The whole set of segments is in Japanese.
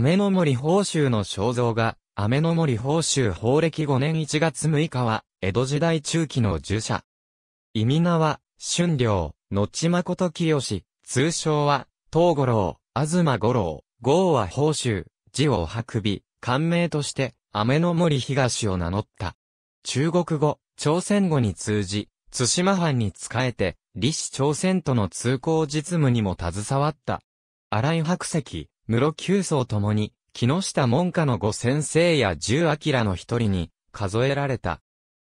ノモ森宝州の肖像画、ノモ森宝州法暦5年1月6日は、江戸時代中期の儒者。意味名は、春良、後誠清、通称は、東五郎、東五郎、号は宝州、字を白尾、官名として、ノモ森東を名乗った。中国語、朝鮮語に通じ、津島藩に仕えて、李氏朝鮮との通行実務にも携わった。荒井白石、室九層ともに、木下門下の五先生や十明の一人に、数えられた。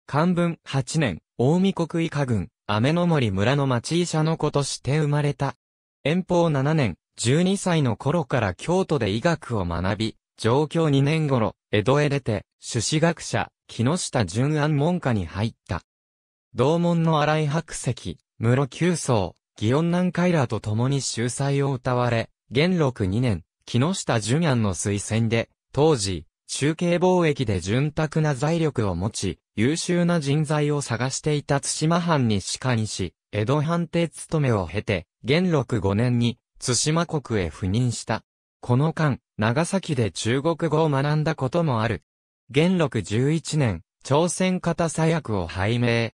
漢文八年、大見国以下郡、雨の森村の町医者の子として生まれた。遠方七年、十二歳の頃から京都で医学を学び、上京二年頃、江戸へ出て、朱子学者、木下淳安門下に入った。同門の荒井白石、室九層、祇園南海らと共に秀才を歌われ、元禄二年、木下淳安の推薦で、当時、中継貿易で潤沢な財力を持ち、優秀な人材を探していた津島藩に鹿にし、江戸藩邸勤めを経て、元禄5年に、津島国へ赴任した。この間、長崎で中国語を学んだこともある。元禄11年、朝鮮方左翼を拝命。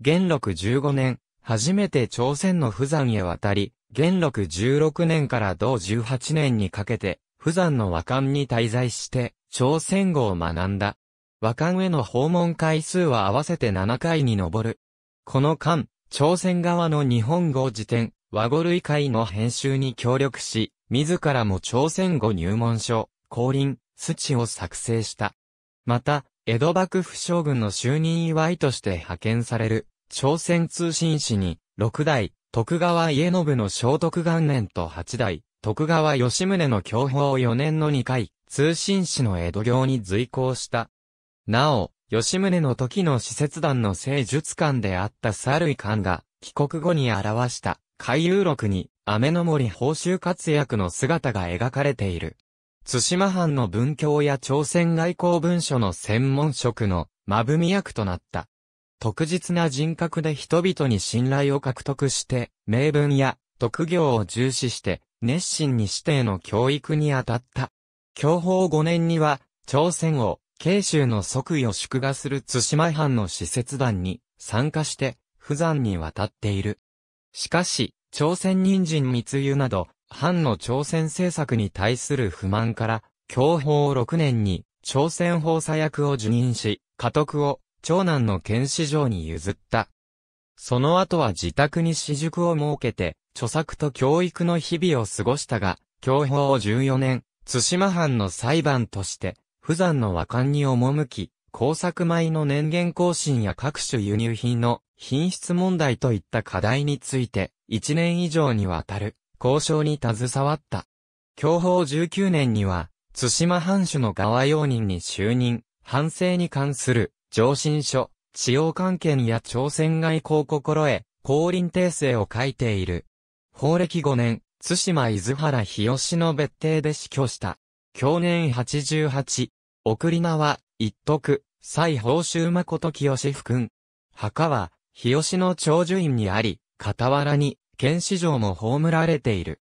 元禄15年、初めて朝鮮の富山へ渡り、元禄16年から同18年にかけて、富山の和漢に滞在して、朝鮮語を学んだ。和漢への訪問回数は合わせて7回に上る。この間、朝鮮側の日本語辞典、和語類会の編集に協力し、自らも朝鮮語入門書、降臨、スチを作成した。また、江戸幕府将軍の就任祝いとして派遣される、朝鮮通信使に、六代、徳川家信の聖徳元年と八代、徳川吉宗の享保4年の2回、通信使の江戸行に随行した。なお、吉宗の時の使節団の聖術館であった猿井館が、帰国後に表した、回遊録に、雨の森報酬活躍の姿が描かれている。津島藩の文教や朝鮮外交文書の専門職の、まぶみ役となった。特実な人格で人々に信頼を獲得して、名分や特業を重視して、熱心に指定の教育に当たった。教法5年には、朝鮮を、慶州の即位を祝賀する津島藩の使節団に参加して、不山に渡っている。しかし、朝鮮人参密輸など、藩の朝鮮政策に対する不満から、教法6年に朝鮮法佐役を受任し、家督を長男の剣士城に譲った。その後は自宅に私塾を設けて、著作と教育の日々を過ごしたが、教法を14年、津島藩の裁判として、不山の和漢に赴き、工作米の年限更新や各種輸入品の品質問題といった課題について、1年以上にわたる交渉に携わった。教法19年には、津島藩主の側用人に就任、反省に関する上申書、使用関係や朝鮮外交心得、降臨訂正を書いている。法暦5年、津島伊豆原日吉の別邸で死去した。去年88、送り名は、一徳、蔡宝州誠清福君。墓は、日吉の長寿院にあり、傍らに、剣士城も葬られている。